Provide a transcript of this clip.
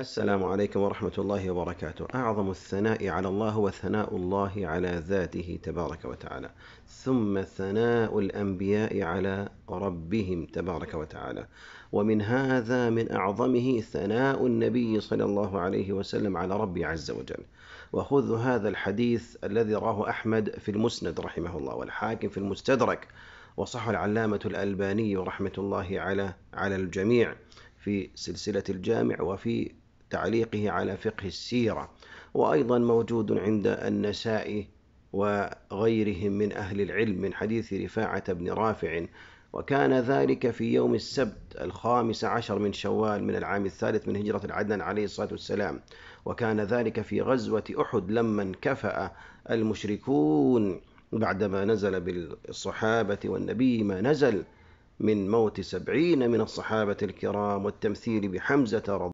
السلام عليكم ورحمة الله وبركاته. أعظم الثناء على الله هو ثناء الله على ذاته تبارك وتعالى، ثم ثناء الأنبياء على ربهم تبارك وتعالى، ومن هذا من أعظمه ثناء النبي صلى الله عليه وسلم على ربه عز وجل. وخذ هذا الحديث الذي راه أحمد في المسند رحمه الله والحاكم في المستدرك وصح العلامة الألباني رحمة الله على على الجميع في سلسلة الجامع وفي تعليقه على فقه السيرة وأيضا موجود عند النسائي وغيرهم من أهل العلم من حديث رفاعة بن رافع وكان ذلك في يوم السبت الخامس عشر من شوال من العام الثالث من هجرة العدنان عليه الصلاة والسلام وكان ذلك في غزوة أحد لما انكفأ المشركون بعدما نزل بالصحابة والنبي ما نزل من موت سبعين من الصحابة الكرام والتمثيل بحمزة رضي